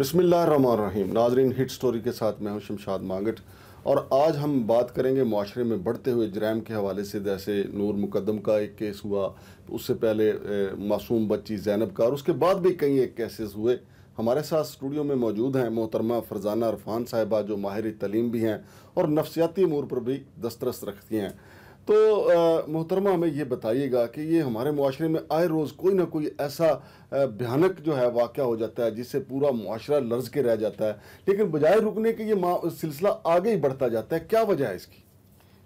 बसमीम नाजरीन hit story के साथ मैं हूं शमशाद मांगट और आज हम बात करेंगे माशरे में बढ़ते हुए जराम के हवाले से जैसे नूर मुकदम का एक केस हुआ उससे पहले मासूम बच्ची जैनब का और उसके बाद भी कई एक केसेस हुए हमारे साथ स्टूडियो में मौजूद हैं मोहतरमा फरजाना अरफान साहिबा जो माहिर तलीम भी हैं और नफसियाती अमूर पर भी दस्तरस रखती हैं तो मोहतरमा हमें ये बताइएगा कि ये हमारे माशरे में आए रोज़ कोई ना कोई ऐसा भयानक जो है वाक़ हो जाता है जिससे पूरा माशरा लर्ज के रह जाता है लेकिन बजाय रुकने के ये सिलसिला आगे ही बढ़ता जाता है क्या वजह है इसकी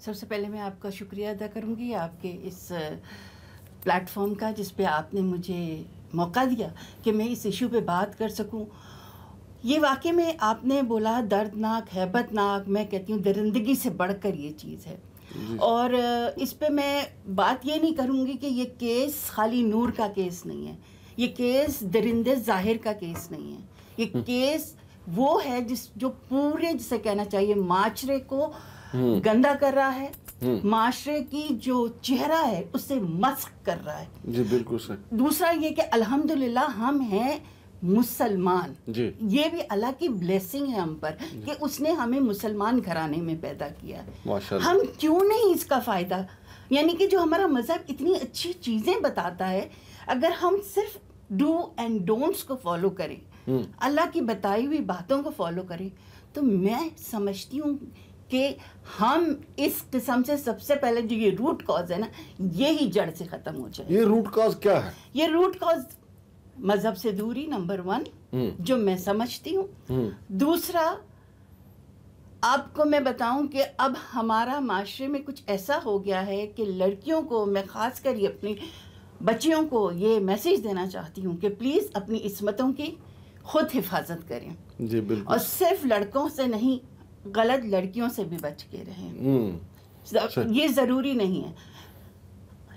सबसे पहले मैं आपका शुक्रिया अदा करूँगी आपके इस प्लेटफॉर्म का जिस पर आपने मुझे मौका दिया कि मैं इस इशू पर बात कर सकूँ ये वाक में आपने बोला दर्दनाक हैबतनाक मैं कहती हूँ दरिंदगी से बढ़कर ये चीज़ है और इस पर मैं बात ये नहीं करूँगी कि ये केस खाली नूर का केस नहीं है ये केस दरिंदे जाहिर का केस नहीं है ये हम्म। केस वो है जिस जो पूरे जिसे कहना चाहिए माशरे को हम्म। गंदा कर रहा है हम्म। माशरे की जो चेहरा है उसे मस्क कर रहा है जी बिल्कुल सर दूसरा ये कि अल्हम्दुलिल्लाह हम हैं मुसलमान ये भी अल्लाह की ब्लेसिंग है हम पर कि उसने हमें मुसलमान घराने में पैदा किया हम क्यों नहीं इसका फ़ायदा यानी कि जो हमारा मज़हब इतनी अच्छी चीज़ें बताता है अगर हम सिर्फ डू एंड डोंट्स को फॉलो करें हम्म। अल्लाह की बताई हुई बातों को फॉलो करें तो मैं समझती हूँ कि हम इस किस्म से सबसे पहले जो ये रूट कॉज है ना ये ही जड़ से ख़त्म हो जाए ये रूट कॉज क्या है ये रूट कॉज मजहब से दूरी नंबर वन हम्म। जो मैं समझती हूँ हम्म। दूसरा आपको मैं बताऊं कि अब हमारा माशरे में कुछ ऐसा हो गया है कि लड़कियों को मैं ख़ास कर ये अपनी बच्चियों को ये मैसेज देना चाहती हूँ कि प्लीज़ अपनी इसमतों की खुद हिफाजत करें जी बिल्कुल और सिर्फ लड़कों से नहीं गलत लड़कियों से भी बच के रहें हम्म। अच्छा। ये ज़रूरी नहीं है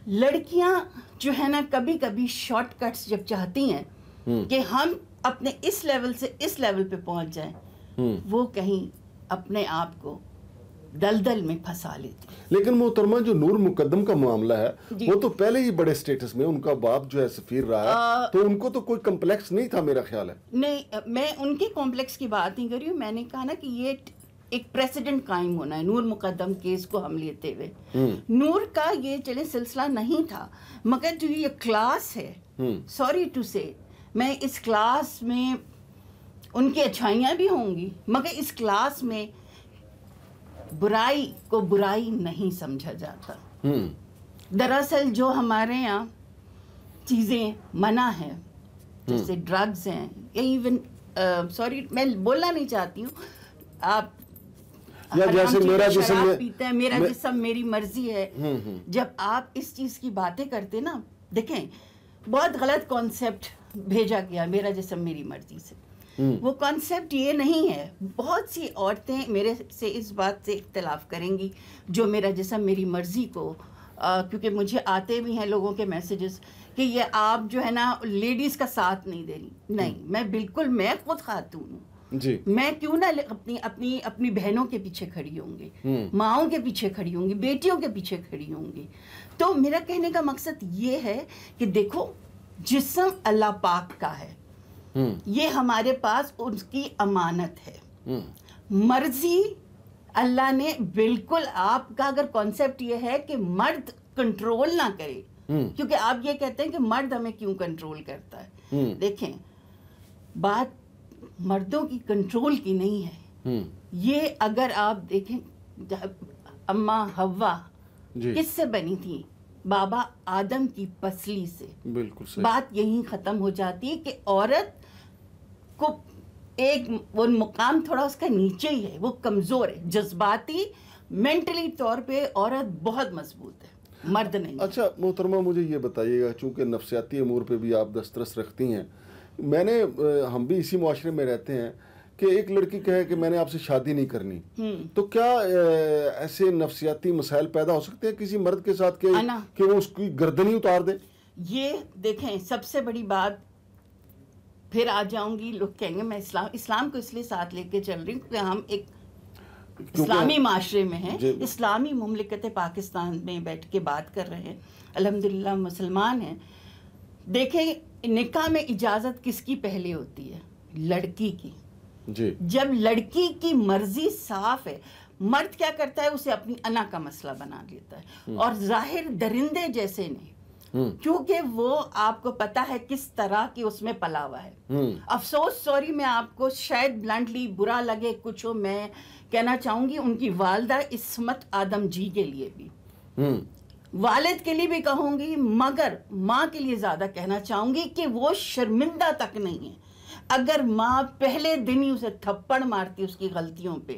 लड़कियां जो है ना कभी कभी शॉर्टकट्स जब चाहती हैं हम्म। कि हम अपने इस लेवल से इस लेवल पे पहुंच जाए हम्म। वो कहीं अपने आप को दलदल में फंसा लेती लेकिन मोहतरमा जो नूर मुकदम का मामला है वो तो पहले ही बड़े स्टेटस में उनका बाप जो है सफीर रहा है तो उनको तो कोई कॉम्प्लेक्स नहीं था मेरा ख्याल है नहीं मैं उनके कॉम्प्लेक्स की बात नहीं कर रही हूँ मैंने कहा ना कि ये एक प्रेसिडेंट कायम होना है नूर मुकदम केस को हम लेते हुए हम्म। नूर का ये चले सिलसिला नहीं था मगर जो ये क्लास है सॉरी टू से मैं इस क्लास में उनकी अच्छाइयाँ भी होंगी मगर इस क्लास में बुराई को बुराई नहीं समझा जाता हम्म। दरअसल जो हमारे यहाँ चीज़ें मना हैं जैसे ड्रग्स हम्म। हैं या इवन सॉरी मैं बोलना नहीं चाहती हूँ आप या जैसे मेरा जिसम पीता है मेरा जिसम मेरी मर्जी है हम्म, हम्म। जब आप इस चीज की बातें करते ना देखें बहुत गलत कॉन्सेप्ट भेजा गया मेरा जिसम मेरी मर्जी से हम्म। वो कॉन्सेप्ट ये नहीं है बहुत सी औरतें मेरे से इस बात से इख्तलाफ करेंगी जो मेरा जिसम मेरी मर्ज़ी को क्योंकि मुझे आते भी हैं लोगों के मैसेजेस कि ये आप जो है ना लेडीज़ का साथ नहीं दे रही नहीं मैं बिल्कुल मैं खुद खातून हूँ जी मैं क्यों ना अपनी अपनी अपनी बहनों के पीछे खड़ी होंगी हम्म। माओ के पीछे खड़ी होंगी बेटियों के पीछे खड़ी होंगी तो मेरा कहने का मकसद ये है कि देखो जिसम अल्लाह पाक का है हम्म। ये हमारे पास उसकी अमानत है हम्म। मर्जी अल्लाह ने बिल्कुल आपका अगर कॉन्सेप्ट ये है कि मर्द कंट्रोल ना करे क्योंकि आप ये कहते हैं कि मर्द हमें क्यों कंट्रोल करता है देखें बात मर्दों की कंट्रोल की नहीं है हम्म। ये अगर आप देखें अम्मा हवा किससे बनी थी बाबा आदम की पसली से बिल्कुल सही। बात यहीं खत्म हो जाती है कि औरत को एक वो मुकाम थोड़ा उसका नीचे ही है वो कमज़ोर है जज्बाती मेंटली तौर पे औरत बहुत मजबूत है मर्द नहीं अच्छा मोहतरमा मुझे ये बताइएगा चूंकि नफसियाती अमूर पे भी आप दस्तरस रखती हैं मैंने हम भी इसी माशरे में रहते हैं कि एक लड़की कहे कि मैंने आपसे शादी नहीं करनी हम्म। तो क्या ऐसे नफसियाती मसाइल पैदा हो सकते हैं किसी मर्द के साथ के कि वो उसकी गर्दन ही उतार दे ये देखें सबसे बड़ी बात फिर आ जाऊंगी लोग कहेंगे मैं इस्लाम इस्लाम को इसलिए साथ लेके चल रही हूँ क्योंकि हम एक इस्लामी माशरे में हैं इस्लामी ममलिकत पाकिस्तान में बैठ के बात कर रहे हैं अलहमदिल्ला मुसलमान हैं देखें निकाह में इजाजत किसकी पहले होती है लड़की की जी जब लड़की की मर्जी साफ है मर्द क्या करता है उसे अपनी अना का मसला बना लेता है हम्म। और जाहिर दरिंदे जैसे नहीं हम्म। क्योंकि वो आपको पता है किस तरह की उसमें पलावा है हम्म। अफसोस सॉरी मैं आपको शायद ब्लंटली बुरा लगे कुछ हो मैं कहना चाहूंगी उनकी वालदा इसमत आदम जी के लिए भी वालिद के लिए भी कहूंगी मगर माँ के लिए ज़्यादा कहना चाहूंगी कि वो शर्मिंदा तक नहीं है अगर माँ पहले दिन ही उसे थप्पड़ मारती उसकी गलतियों पे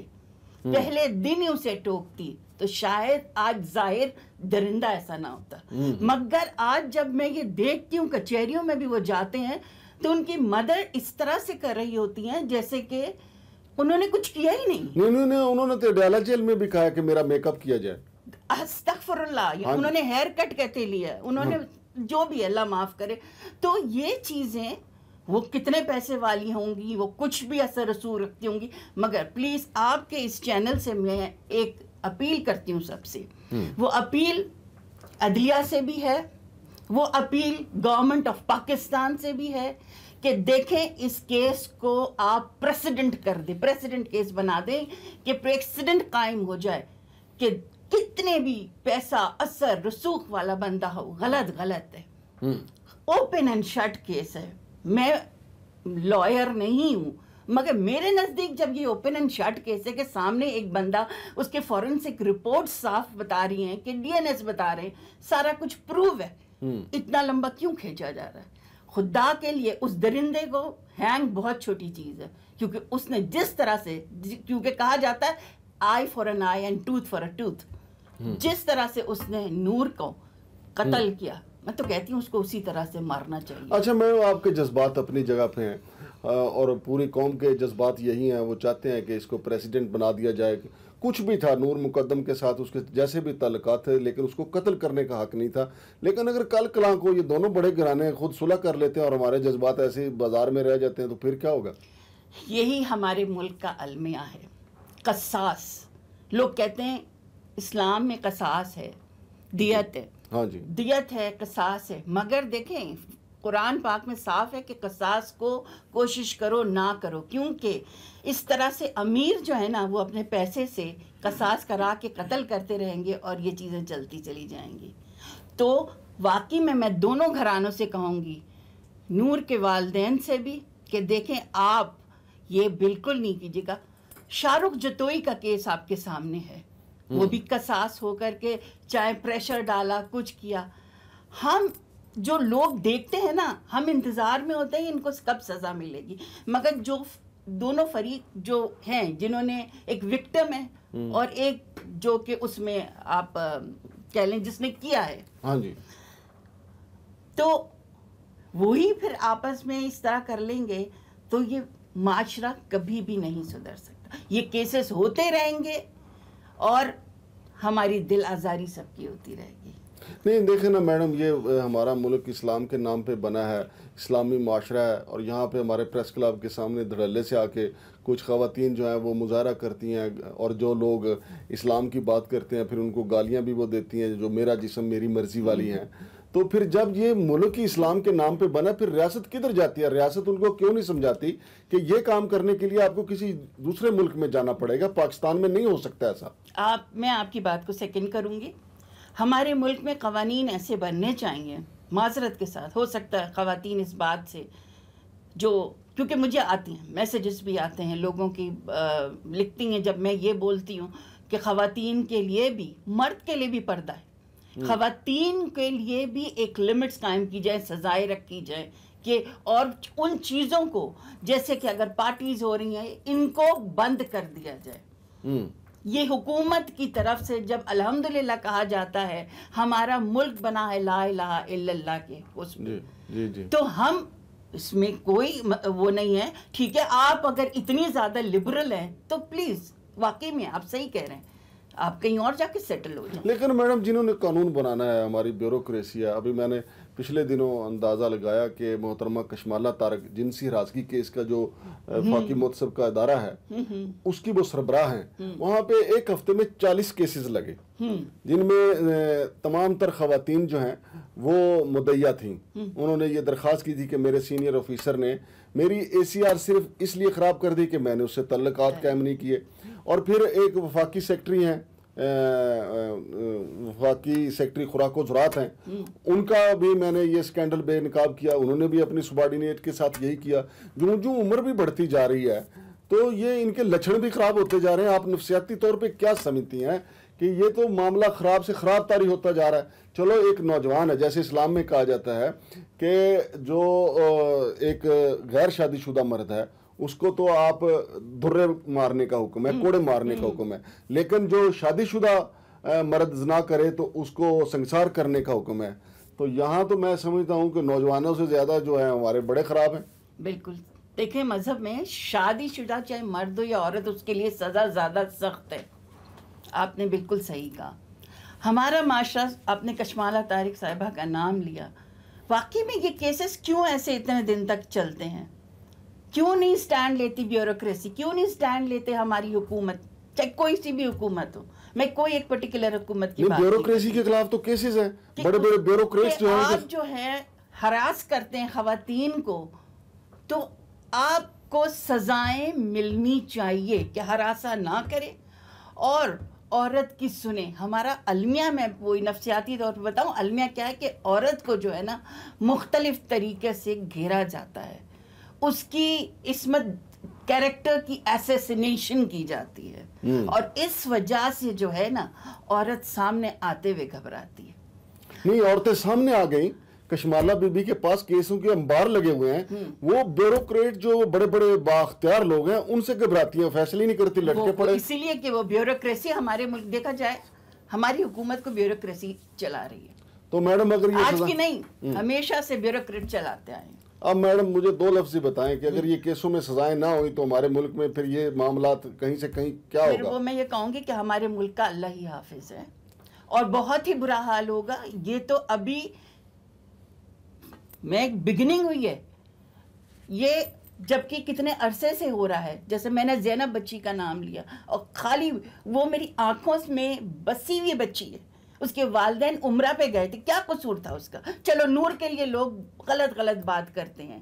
हम्म। पहले दिन ही उसे टोकती तो शायद आज जाहिर दरिंदा ऐसा ना होता हम्म। मगर आज जब मैं ये देखती हूँ कचहरियों में भी वो जाते हैं तो उनकी मदर इस तरह से कर रही होती हैं जैसे कि उन्होंने कुछ किया ही नहीं उन्होंने उन्होंने तो डाला जेल में भी कहा कि मेरा मेकअप किया जाए फॉर अल्लाह हाँ उन्होंने हेयर कट कहते लिया उन्होंने हाँ। जो भी अल्लाह माफ़ करे तो ये चीज़ें वो कितने पैसे वाली होंगी वो कुछ भी असर रसूल रखती होंगी मगर प्लीज़ आपके इस चैनल से मैं एक अपील करती हूँ सबसे हम्म। वो अपील अदलिया से भी है वो अपील गवर्नमेंट ऑफ पाकिस्तान से भी है कि देखें इस केस को आप प्रेसिडेंट कर दें प्रेसिडेंट केस बना दें कि प्रेसिडेंट कायम हो जाए कि कितने भी पैसा असर रसूख वाला बंदा हो गलत गलत है ओपन एंड शट केस है मैं लॉयर नहीं हूँ मगर मेरे नज़दीक जब ये ओपन एंड शट केस है के सामने एक बंदा उसके फॉरेंसिक रिपोर्ट साफ बता रही हैं कि डीएनएस बता रहे हैं सारा कुछ प्रूव है हम्म। इतना लंबा क्यों खींचा जा रहा है खुदा के लिए उस दरिंदे को हैंग बहुत छोटी चीज़ है क्योंकि उसने जिस तरह से क्योंकि कहा जाता है eye for an eye and tooth for a tooth हम्म। जिस तरह से उसने नूर को कत्ल हम्म। किया मैं तो कहती हूँ उसको उसी तरह से मारना चाहिए अच्छा मैं आपके जज्बात अपनी जगह पे हैं और पूरी कौम के जज्बात यही हैं वो चाहते हैं कि इसको प्रेसिडेंट बना दिया जाए कुछ भी था नूर मुकदम के साथ उसके जैसे भी तल्लक थे लेकिन उसको कत्ल करने का हक नहीं था लेकिन अगर कल कलां को ये दोनों बड़े घराने खुद सुलह कर लेते हैं और हमारे जज्बात ऐसे बाजार में रह जाते हैं तो फिर क्या होगा यही हमारे मुल्क का अलमिया है कसास लोग कहते हैं इस्लाम में कसास है दियत है हाँ जी दियत है कसास है मगर देखें कुरान पाक में साफ है कि कसास को कोशिश करो ना करो क्योंकि इस तरह से अमीर जो है ना वो अपने पैसे से कसास करा के कत्ल करते रहेंगे और ये चीज़ें चलती चली जाएंगी तो वाकई में मैं दोनों घरानों से कहूँगी नूर के वालदेन से भी कि देखें आप ये बिल्कुल नहीं कीजिएगा शाहरुख जतोई का केस आपके सामने है वो हम्म। भी कसास होकर के चाहे प्रेशर डाला कुछ किया हम जो लोग देखते हैं ना हम इंतज़ार में होते हैं इनको कब सज़ा मिलेगी मगर जो दोनों फरीक जो हैं जिन्होंने एक विक्टिम है हम्म। और एक जो कि उसमें आप कह लें जिसने किया है हाँ जी तो वही फिर आपस में इस तरह कर लेंगे तो ये माशरा कभी भी नहीं सुधर सकता ये केसेस होते रहेंगे और हमारी दिल आज़ारी सबकी होती रहेगी नहीं देखें ना मैडम ये हमारा मुल्क इस्लाम के नाम पे बना है इस्लामी माशरा है और यहाँ पे हमारे प्रेस क्लब के सामने धड़ल्ले से आके कुछ खातन जो हैं वो मुजाहरा करती हैं और जो लोग इस्लाम की बात करते हैं फिर उनको गालियाँ भी वो देती हैं जो मेरा जिसम मेरी मर्ज़ी वाली हैं तो फिर जब ये मुल्क ही इस्लाम के नाम पे बना फिर रियासत किधर जाती है रियासत उनको क्यों नहीं समझाती कि ये काम करने के लिए आपको किसी दूसरे मुल्क में जाना पड़ेगा पाकिस्तान में नहीं हो सकता ऐसा आप मैं आपकी बात को सेकंड करूँगी हमारे मुल्क में कवानीन ऐसे बनने चाहिए माजरत के साथ हो सकता है खातन इस बात से जो क्योंकि मुझे आती हैं मैसेजेस भी आते हैं लोगों की आ, लिखती हैं जब मैं ये बोलती हूँ कि खातन के लिए भी मर्द के लिए भी पर्दा है हम्म। खातन के लिए भी एक लिमिट्स कायम की जाए सजाएं रखी जाए कि और उन चीज़ों को जैसे कि अगर पार्टीज हो रही हैं इनको बंद कर दिया जाए हम्म। ये हुकूमत की तरफ से जब अल्हम्दुलिल्लाह कहा जाता है हमारा मुल्क बना है ला इलाहा इल्लल्लाह के उसमें तो हम इसमें कोई वो नहीं है ठीक है आप अगर इतनी ज़्यादा लिबरल हैं तो प्लीज़ वाकई में आप सही कह रहे हैं आप कहीं और जाके सेटल हो जाए लेकिन मैडम जिन्होंने कानून बनाना है हमारी ब्यूरोक्रेसी है अभी मैंने पिछले दिनों अंदाज़ा लगाया कि मोहतरमा कश्माला तारक जिनसी राजगी केस का जो हम्म। फाकी महोत्सव का अदारा है हम्म, हम्म। उसकी वो सरबराह है वहाँ पे एक हफ्ते में चालीस केसेस लगे जिनमें तमाम तर खातन जो हैं वो मुदैया थीं उन्होंने ये दरख्वास्त की थी कि मेरे सीनियर ऑफिसर ने मेरी ए सिर्फ इसलिए ख़राब कर दी कि मैंने उससे तल्लक कायम नहीं किए और फिर एक वफाकी सेक्रेटरी हैं वफाकी सेक्रेटरी खुराक ज़रात हैं हम्म। उनका भी मैंने ये स्कैंडल बेनकाब किया उन्होंने भी अपनी सुबार्डिनेट के साथ यही किया जो जो उम्र भी बढ़ती जा रही है तो ये इनके लक्षण भी ख़राब होते जा रहे हैं आप नफसियाती तौर पर क्या समझती हैं कि ये तो मामला ख़राब से ख़राब तारी होता जा रहा है चलो एक नौजवान है जैसे इस्लाम में कहा जाता है कि जो एक गैर शादीशुदा मर्द है उसको तो आप दुर्रे मारने का हुक्म है हम्म, कोड़े मारने का हम्म। हुक्म है लेकिन जो शादीशुदा मर्द ना करे तो उसको संसार करने का हुक्म है तो यहाँ तो मैं समझता हूँ कि नौजवानों से ज़्यादा जो है हमारे बड़े ख़राब हैं बिल्कुल देखें मज़हब में शादीशुदा चाहे मर्द हो या औरत उसके लिए सज़ा ज़्यादा सख्त है आपने बिल्कुल सही कहा हमारा माशरा आपने कशमाला तारिक साहिबा का नाम लिया वाकई में ये केसेस क्यों ऐसे इतने दिन तक चलते हैं क्यों नहीं स्टैंड लेती ब्यूरोक्रेसी क्यों नहीं स्टैंड लेते हमारी हुकूमत चाहे कोई सी भी हुकूमत हो मैं कोई एक पर्टिकुलर हुकूमत की ब्यूरोक्रेसी के खिलाफ तो केसेस हैं बड़े बड़े ब्यूरोक्रेट्स जो हैं आप जो है हरास करते हैं खातन को तो आपको सजाएं मिलनी चाहिए कि हरासा ना करें और औरत की सुने हमारा अलमिया मैं वो नफसियाती तौर पर बताऊँ अलमिया क्या है कि औरत को जो है ना मुख्तलिफ तरीके से घेरा जाता है उसकी इसमत कैरेक्टर की एसेसिनेशन की जाती है हम्म। और इस वजह से जो है ना औरत सामने आते हुए घबराती है नहीं औरतें सामने आ गई कश्माला बीबी के पास केसों के अंबार लगे हुए हैं हम्म। वो ब्यूरोक्रेट जो बड़े बड़े बाख्तियार लोग हैं उनसे घबराती है फैसले नहीं करती लड़के पड़े इसीलिए कि वो ब्यूरोक्रेसी हमारे मुल्क देखा जाए हमारी हुकूमत को ब्यूरोक्रेसी चला रही है तो मैडम अगर ये आज की नहीं हम्म। हमेशा से ब्यूरोक्रेट चलाते आए अब मैडम मुझे दो लफ्ज बताएं कि अगर ये केसों में सजाएं ना हुई तो हमारे मुल्क में फिर ये मामला कहीं से कहीं क्या होगा वो मैं ये कहूँगी कि हमारे मुल्क का अल्लाह ही हाफिज है और बहुत ही बुरा हाल होगा ये तो अभी मैं बिगिनिंग हुई है ये जबकि कितने अरसे से हो रहा है जैसे मैंने जैनब बच्ची का नाम लिया और खाली वो मेरी आंखों में बसी हुई बच्ची है उसके वालदेन उम्र पे गए थे क्या कसूर था उसका चलो नूर के लिए लोग गलत गलत बात करते हैं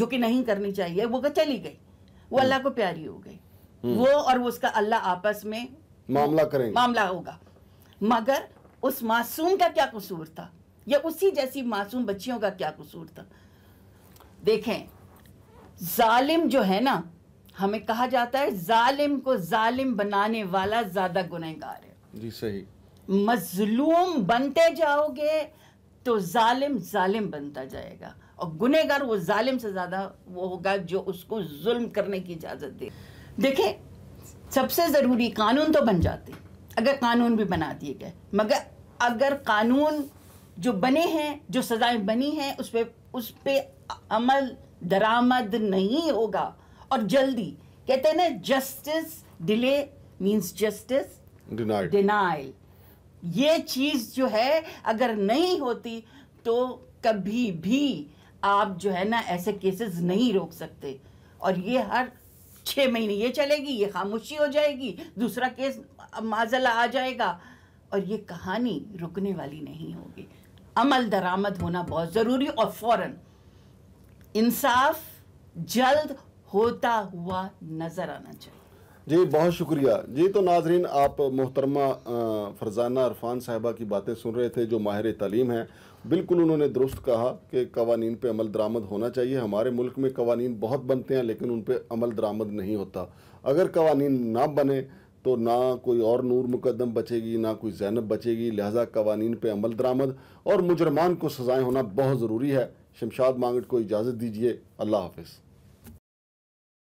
जो कि नहीं करनी चाहिए वो चली गई वो हम्म। अल्लाह को प्यारी हो गई हम्म। वो और वो उसका अल्लाह आपस में मामला करेंगे मामला होगा मगर उस मासूम का क्या कसूर था या उसी जैसी मासूम बच्चियों का क्या कसूर था देखें जालिम जो है ना हमें कहा जाता है जालिम को जालिम बनाने वाला ज्यादा गुनहगार है जी सही मजलूम बनते जाओगे तो जालिम जालिम बनता जाएगा और गुनेगार वो जालिम से ज़्यादा वो होगा जो उसको जुल्म करने की इजाज़त दे देखें सबसे ज़रूरी कानून तो बन जाते अगर कानून भी बना दिए गए मगर अगर कानून जो बने हैं जो सज़ाएं बनी हैं उस पर उस पर अमल दरामद नहीं होगा और जल्दी कहते हैं ना justice delay means justice denial ये चीज़ जो है अगर नहीं होती तो कभी भी आप जो है ना ऐसे केसेस नहीं रोक सकते और ये हर छः महीने ये चलेगी ये खामोशी हो जाएगी दूसरा केस माजला आ जाएगा और ये कहानी रुकने वाली नहीं होगी अमल दरामद होना बहुत ज़रूरी और फौरन इंसाफ जल्द होता हुआ नज़र आना चाहिए जी बहुत शुक्रिया जी तो नाजरीन आप मोहतरमा फरजाना अरफान साहबा की बातें सुन रहे थे जो माहिर तलीम हैं बिल्कुल उन्होंने दुरुस्त कहा कि कवानीन पे अमल दरामद होना चाहिए हमारे मुल्क में कवानीन बहुत बनते हैं लेकिन उन पर अमल दरामद नहीं होता अगर कवानीन ना बने तो ना कोई और नूर मुकदम बचेगी ना कोई जैनब बचेगी लिहाजा कवानीन पर अमल दरामद और मुजरमान को सजाएं होना बहुत ज़रूरी है शमशाद मांगट को इजाज़त दीजिए अल्लाह हाफिज़